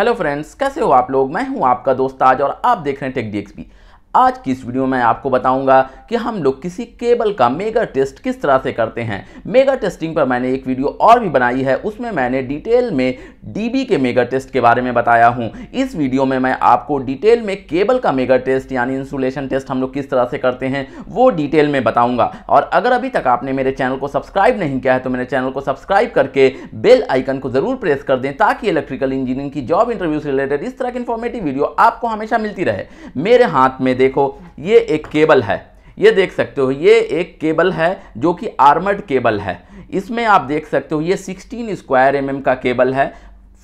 hello friends कैसे हो आप लोग मैं हूं आपका दोस्त आज और आप देख रहे हैं टेक डी आज की इस वीडियो में आपको बताऊंगा कि हम लोग किसी केबल का मेगा टेस्ट किस तरह से करते हैं मेगा टेस्टिंग पर मैंने एक वीडियो और भी बनाई है उसमें मैंने डिटेल में डीबी के मेगा टेस्ट के बारे में बताया हूं इस वीडियो में मैं आपको डिटेल में केबल का मेगा टेस्ट यानी इंसुलेशन टेस्ट हम लोग किस तरह से करते हैं वो डिटेल में बताऊँगा और अगर अभी तक आपने मेरे चैनल को सब्सक्राइब नहीं किया है तो मेरे चैनल को सब्सक्राइब करके बेल आइकन को ज़रूर प्रेस कर दें ताकि इलेक्ट्रिकल इंजीनियरिंग की जॉब इंटरव्यू से रिलेटेड इस तरह की इन्फॉर्मेटिव वीडियो आपको हमेशा मिलती रहे मेरे हाथ में देखो ये एक केबल है ये देख सकते हो ये एक केबल है जो कि आर्मर्ड केबल है इसमें आप देख सकते हो ये 16 स्क्वायर एम का केबल है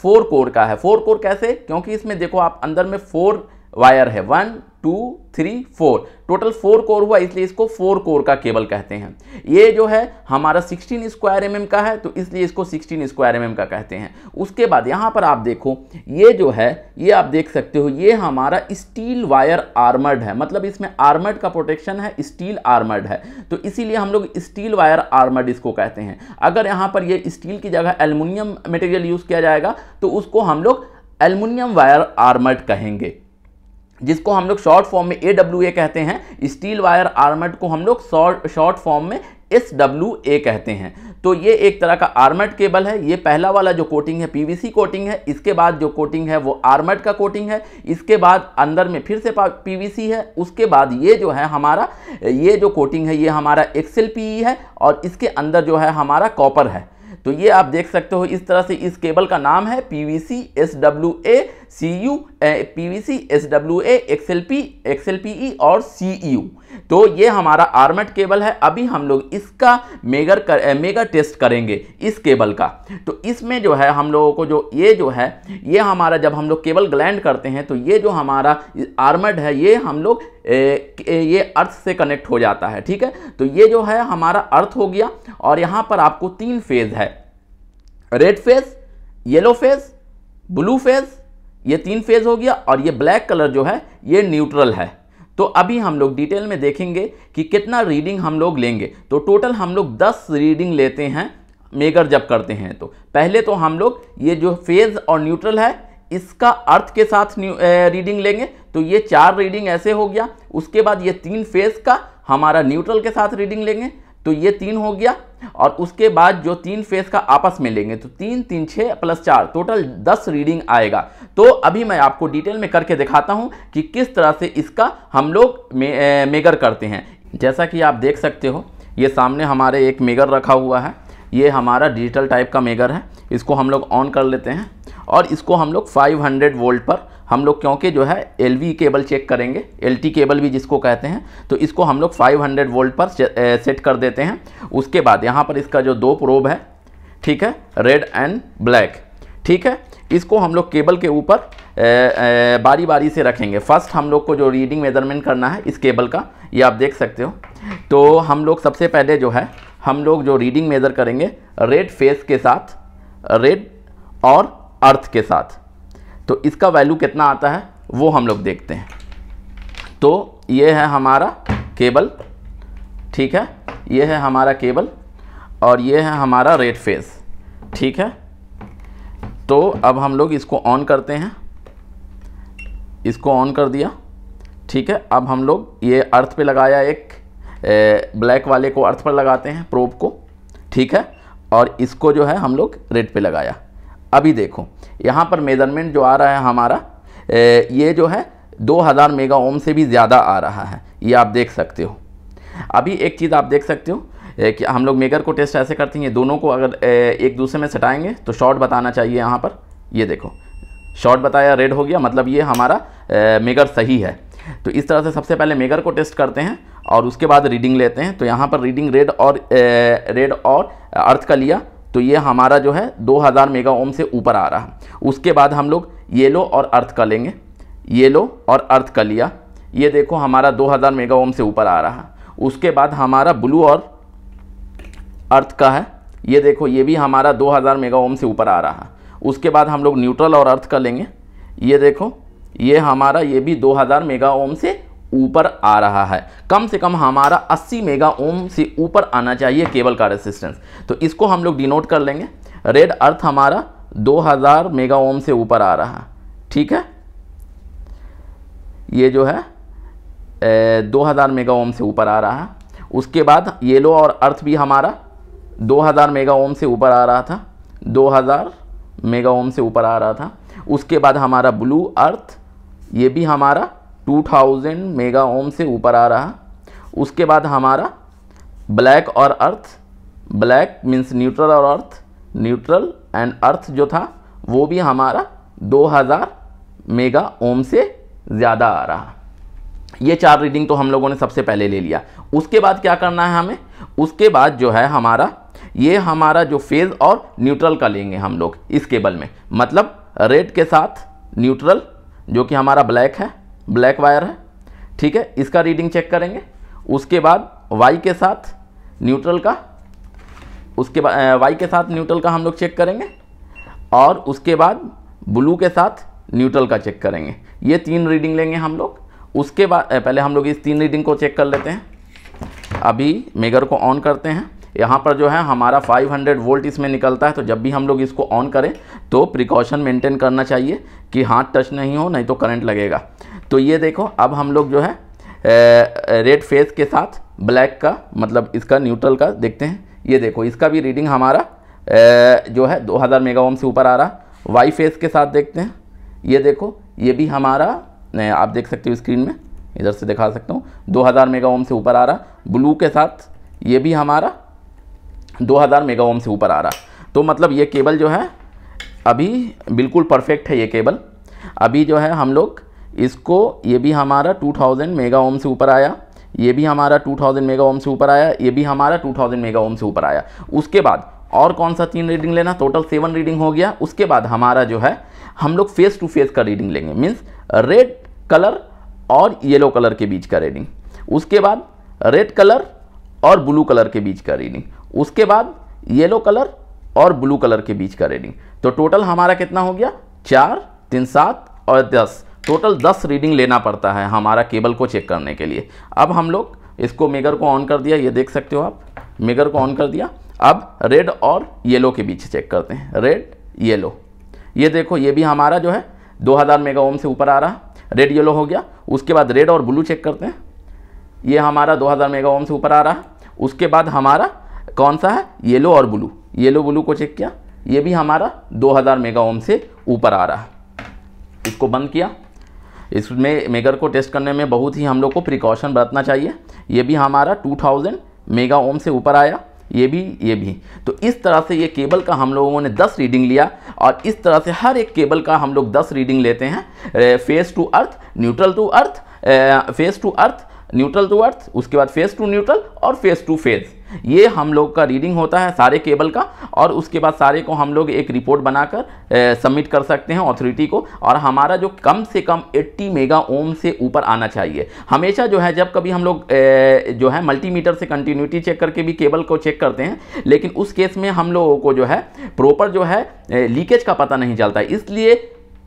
फोर कोर का है फोर कोर कैसे क्योंकि इसमें देखो आप अंदर में फोर वायर है one two three four total four core हुआ इसलिए इसको फोर कोर का केबल कहते हैं ये जो है हमारा 16 स्क्वायर एम का है तो इसलिए इसको 16 स्क्वायर एम का कहते हैं उसके बाद यहाँ पर आप देखो ये जो है ये आप देख सकते हो ये हमारा स्टील वायर आर्मर्ड है मतलब इसमें आर्मर्ड का प्रोटेक्शन है स्टील आर्मर्ड है तो इसीलिए हम लोग स्टील वायर आर्मर्ड इसको कहते हैं अगर यहाँ पर यह स्टील की जगह एल्यूमिनियम मटेरियल यूज़ किया जाएगा तो उसको हम लोग एलमुनियम वायर आर्मर्ड कहेंगे जिसको हम लोग शॉर्ट फॉर्म में ए डब्ल्यू ए कहते हैं स्टील वायर आर्मेट को हम लोग शॉर्ट शॉर्ट फॉर्म में एस डब्ल्यू ए कहते हैं तो ये एक तरह का आर्मेट केबल है ये पहला वाला जो कोटिंग है पीवीसी कोटिंग है इसके बाद जो कोटिंग है वो आर्मेट का कोटिंग है इसके बाद अंदर में फिर से पीवीसी है उसके बाद ये जो है हमारा ये जो कोटिंग है ये हमारा एक्सेल पीई e है और इसके अंदर जो है हमारा कॉपर है तो ये आप देख सकते हो इस तरह से इस केबल का नाम है P V C S W A C U P V C S W A XL P XL P E और सी यू तो ये हमारा आर्मेट केबल है अभी हम लोग इसका मेगर कर मेगा टेस्ट करेंगे इस केबल का तो इसमें जो है हम लोगों को जो ये जो है ये हमारा जब हम लोग केबल ग्लैंड करते हैं तो ये जो हमारा आर्मेड है ये हम लोग ए, ये अर्थ से कनेक्ट हो जाता है ठीक है तो ये जो है हमारा अर्थ हो गया और यहाँ पर आपको तीन फेज़ है red phase yellow phase blue phase ये तीन फेज हो गया और ये ब्लैक कलर जो है ये न्यूट्रल है तो अभी हम लोग डिटेल में देखेंगे कि कितना रीडिंग हम लोग लेंगे तो टोटल हम लोग 10 रीडिंग लेते हैं मेगर जब करते हैं तो पहले तो हम लोग ये जो फेज़ और न्यूट्रल है इसका अर्थ के साथ ए, रीडिंग लेंगे तो ये चार रीडिंग ऐसे हो गया उसके बाद ये तीन फेज़ का हमारा न्यूट्रल के साथ रीडिंग लेंगे तो ये तीन हो गया और उसके बाद जो तीन फेस का आपस में लेंगे तो तीन तीन छः प्लस चार टोटल दस रीडिंग आएगा तो अभी मैं आपको डिटेल में करके दिखाता हूँ कि किस तरह से इसका हम लोग मे, मेगर करते हैं जैसा कि आप देख सकते हो ये सामने हमारे एक मेगर रखा हुआ है ये हमारा डिजिटल टाइप का मेगर है इसको हम लोग ऑन कर लेते हैं और इसको हम लोग 500 वोल्ट पर हम लोग क्योंकि जो है एल केबल चेक करेंगे एल केबल भी जिसको कहते हैं तो इसको हम लोग 500 वोल्ट पर सेट कर देते हैं उसके बाद यहाँ पर इसका जो दो प्रोब है ठीक है रेड एंड ब्लैक ठीक है इसको हम लोग केबल के ऊपर बारी बारी से रखेंगे फर्स्ट हम लोग को जो रीडिंग मेजरमेंट करना है इस केबल का ये आप देख सकते हो तो हम लोग सबसे पहले जो है हम लोग जो रीडिंग मेज़र करेंगे रेड फेस के साथ रेड और अर्थ के साथ तो इसका वैल्यू कितना आता है वो हम लोग देखते हैं तो ये है हमारा केबल ठीक है ये है हमारा केबल और ये है हमारा रेड फेस ठीक है तो अब हम लोग इसको ऑन करते हैं इसको ऑन कर दिया ठीक है अब हम लोग ये अर्थ पे लगाया एक ए, ब्लैक वाले को अर्थ पर लगाते हैं प्रोब को ठीक है और इसको जो है हम लोग रेड पे लगाया अभी देखो यहाँ पर मेजरमेंट जो आ रहा है हमारा ये जो है 2000 मेगा ओम से भी ज़्यादा आ रहा है ये आप देख सकते हो अभी एक चीज़ आप देख सकते हो कि हम लोग मेगर को टेस्ट ऐसे करते हैं ये दोनों को अगर एक दूसरे में सटाएंगे तो शॉर्ट बताना चाहिए यहाँ पर ये देखो शॉर्ट बताया रेड हो गया मतलब ये हमारा मेगर सही है तो इस तरह से सबसे पहले मेगर को टेस्ट करते हैं और उसके बाद रीडिंग लेते हैं तो यहाँ पर रीडिंग रेड और रेड और अर्थ का लिया तो ये हमारा जो है 2000 मेगा ओम से ऊपर आ रहा है उसके बाद हम लोग येलो और अर्थ का लेंगे येलो और अर्थ का लिया ये देखो हमारा 2000 मेगा ओम से ऊपर आ रहा है उसके बाद हमारा ब्लू और अर्थ का है ये देखो ये भी हमारा 2000 मेगा ओम से ऊपर आ रहा है उसके बाद हम लोग न्यूट्रल और अर्थ का लेंगे ये देखो ये हमारा ये भी दो मेगा ओम से ऊपर आ रहा है कम से कम हमारा 80 मेगा ओम से ऊपर आना चाहिए केबल का रेसिस्टेंस तो इसको हम लोग डिनोट कर लेंगे रेड अर्थ हमारा 2000 मेगा ओम से ऊपर आ रहा ठीक है ये जो है ए, 2000 मेगा ओम से ऊपर आ रहा है उसके बाद येलो और अर्थ भी हमारा 2000 मेगा ओम से ऊपर आ रहा था 2000 मेगा ओम से ऊपर आ रहा था उसके बाद हमारा ब्लू अर्थ ये भी हमारा 2000 मेगा ओम से ऊपर आ रहा उसके बाद हमारा ब्लैक और अर्थ ब्लैक मीन्स न्यूट्रल और अर्थ न्यूट्रल एंड अर्थ जो था वो भी हमारा 2000 मेगा ओम से ज़्यादा आ रहा ये चार रीडिंग तो हम लोगों ने सबसे पहले ले लिया उसके बाद क्या करना है हमें उसके बाद जो है हमारा ये हमारा जो फेज़ और न्यूट्रल का लेंगे हम लोग इस केबल में मतलब रेड के साथ न्यूट्रल जो कि हमारा ब्लैक है ब्लैक वायर है ठीक है इसका रीडिंग चेक करेंगे उसके बाद वाई के साथ न्यूट्रल का उसके बाद वाई के साथ न्यूट्रल का हम लोग चेक करेंगे और उसके बाद ब्लू के साथ न्यूट्रल का चेक करेंगे ये तीन रीडिंग लेंगे हम लोग उसके बाद पहले हम लोग इस तीन रीडिंग को चेक कर लेते हैं अभी मेगर को ऑन करते हैं यहाँ पर जो है हमारा 500 वोल्ट इसमें निकलता है तो जब भी हम लोग इसको ऑन करें तो प्रिकॉशन मेंटेन करना चाहिए कि हाथ टच नहीं हो नहीं तो करंट लगेगा तो ये देखो अब हम लोग जो है रेड फेस के साथ ब्लैक का मतलब इसका न्यूट्रल का देखते हैं ये देखो इसका भी रीडिंग हमारा ए, जो है 2000 मेगा ओम से ऊपर आ रहा वाई फेस के साथ देखते हैं ये देखो ये भी हमारा आप देख सकते हो स्क्रीन में इधर से दिखा सकता हूँ 2000 मेगा ओम से ऊपर आ रहा ब्लू के साथ ये भी हमारा 2000 मेगा ओम से ऊपर आ रहा तो मतलब ये केबल जो है अभी बिल्कुल परफेक्ट है ये केबल अभी जो है हम लोग इसको ये भी हमारा 2000 मेगा ओम से ऊपर आया ये भी हमारा 2000 मेगा ओम से ऊपर आया ये भी हमारा 2000 मेगा ओम से ऊपर आया उसके बाद और कौन सा तीन रीडिंग लेना टोटल सेवन रीडिंग हो गया उसके बाद हमारा जो है हम लोग फेस टू फेस का रीडिंग लेंगे मीन्स रेड कलर और येलो कलर के बीच का रीडिंग उसके बाद रेड कलर और ब्लू कलर के बीच का रीडिंग उसके बाद येलो कलर और ब्लू कलर के बीच का रीडिंग तो टोटल हमारा कितना हो गया चार तीन सात और दस टोटल दस रीडिंग लेना पड़ता है हमारा केबल को चेक करने के लिए अब हम लोग इसको मेगर को ऑन कर दिया ये देख सकते हो आप मेगर को ऑन कर दिया अब रेड और येलो के बीच चेक करते हैं रेड येलो ये देखो ये भी हमारा जो है 2000 मेगा ओम से ऊपर आ रहा रेड येलो हो गया उसके बाद रेड और ब्लू चेक करते हैं ये हमारा 2000 मेगा ओम से ऊपर आ रहा उसके बाद हमारा कौन सा है येलो और ब्लू येलो ब्लू को चेक किया ये भी हमारा 2000 मेगा ओम से ऊपर आ रहा इसको बंद किया इसमें मेगर को टेस्ट करने में बहुत ही हम लोग को प्रिकॉशन बरतना चाहिए ये भी हमारा टू थाउजेंड मेगा ओम से ऊपर आया ये भी ये भी तो इस तरह से ये केबल का हम लोगों ने 10 रीडिंग लिया और इस तरह से हर एक केबल का हम लोग 10 रीडिंग लेते हैं phase to earth neutral to earth phase to earth neutral to earth उसके बाद फेस टू न्यूट्रल और फेस टू फेज़ ये हम लोग का रीडिंग होता है सारे केबल का और उसके बाद सारे को हम लोग एक रिपोर्ट बनाकर सबमिट कर सकते हैं ऑथोरिटी को और हमारा जो कम से कम 80 मेगा ओम से ऊपर आना चाहिए हमेशा जो है जब कभी हम लोग ए, जो है मल्टीमीटर से कंटिन्यूटी चेक करके भी केबल को चेक करते हैं लेकिन उस केस में हम लोगों को जो है प्रॉपर जो है लीकेज का पता नहीं चलता इसलिए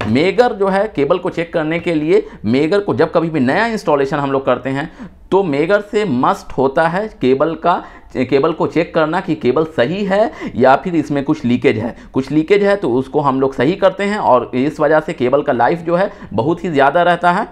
मेगर जो है केबल को चेक करने के लिए मेगर को जब कभी भी नया इंस्टॉलेशन हम लोग करते हैं तो मेगर से मस्ट होता है केबल का केबल को चेक करना कि केबल सही है या फिर इसमें कुछ लीकेज है कुछ लीकेज है तो उसको हम लोग सही करते हैं और इस वजह से केबल का लाइफ जो है बहुत ही ज़्यादा रहता है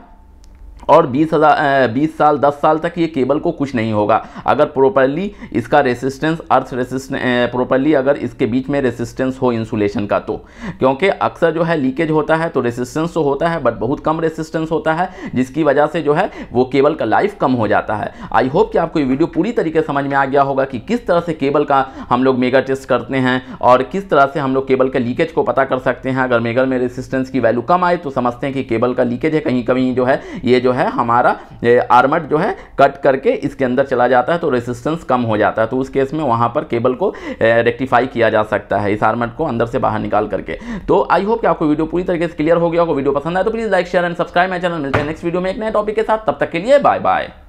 और बीस हज़ार बीस साल दस साल तक ये केबल को कुछ नहीं होगा अगर प्रॉपरली इसका रेसिस्टेंस अर्थ रेसिस्टेंस प्रॉपरली अगर इसके बीच में रेसिस्टेंस हो इंसुलेशन का तो क्योंकि अक्सर जो है लीकेज होता है तो रेसिस्टेंस तो होता है बट बहुत कम रेसिस्टेंस होता है जिसकी वजह से जो है वो केबल का लाइफ कम हो जाता है आई होप कि आपको ये वीडियो पूरी तरीके समझ में आ गया होगा कि किस तरह से केबल का हम लोग मेगा टेस्ट करते हैं और किस तरह से हम लोग केबल के लीकेज को पता कर सकते हैं अगर मेगल में रेसिस्टेंस की वैल्यू कम आए तो समझते हैं कि केबल का लीकेज है कहीं कहीं जो है ये जो है है हमारा आर्मट जो है कट करके इसके अंदर चला जाता है तो रेसिस्टेंस कम हो जाता है तो उस केस में वहाँ पर केबल को रेक्टिफाई किया जा सकता है इस आर्मड को अंदर से बाहर निकाल करके तो आई होप कि आपको वीडियो पूरी तरीके से क्लियर हो गया होगा वीडियो पसंद आए तो please like share and subscribe my channel मिलते हैं नेक्स्ट वीडियो में एक नए टॉपिक के साथ तब तक के लिए बाय बाय